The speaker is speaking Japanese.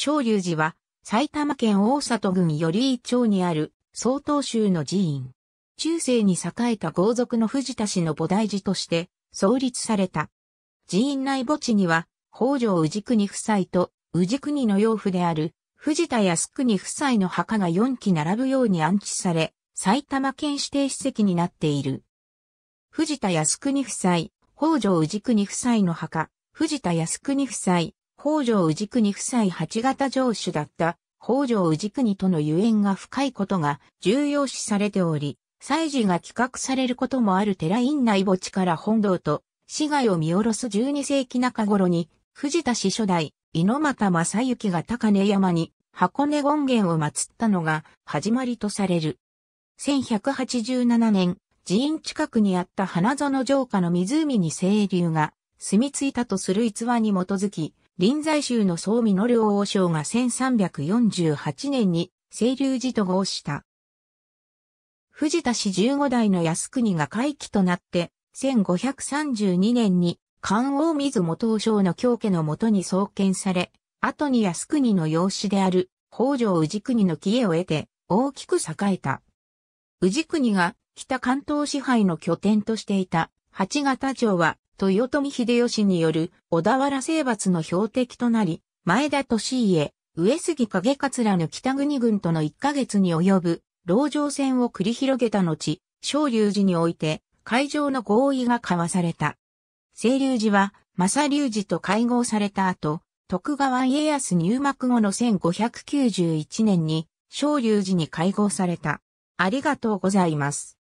昇龍寺は、埼玉県大里郡寄居町にある、曹洞宗の寺院。中世に栄えた豪族の藤田氏の菩提寺として、創立された。寺院内墓地には、北条氏国夫妻と、氏国の養父である、藤田靖国夫妻の墓が4基並ぶように安置され、埼玉県指定史跡になっている。藤田靖国夫妻、北条氏国夫妻の墓、藤田靖国夫妻、北条氏国夫妻八型城主だった北条氏国とのゆえんが深いことが重要視されており、祭事が企画されることもある寺院内墓地から本堂と市街を見下ろす12世紀中頃に、藤田氏初代、猪俣正幸が高根山に箱根権現を祀ったのが始まりとされる。1187年、寺院近くにあった花園城下の湖に清流が住み着いたとする逸話に基づき、臨済宗の総美の両王将が1348年に清流寺と合した。藤田氏15代の靖国が回帰となって、1532年に関王水元王将の教家のもとに創建され、後に靖国の養子である北条氏国の帰依を得て大きく栄えた。氏国が北関東支配の拠点としていた八方城は豊臣秀吉による小田原征伐の標的となり、前田利家、上杉景桂の北国軍との1ヶ月に及ぶ、牢城戦を繰り広げた後、昇隆寺において、会場の合意が交わされた。清隆寺は、正隆寺と会合された後、徳川家康入幕後の1591年に、昇隆寺に会合された。ありがとうございます。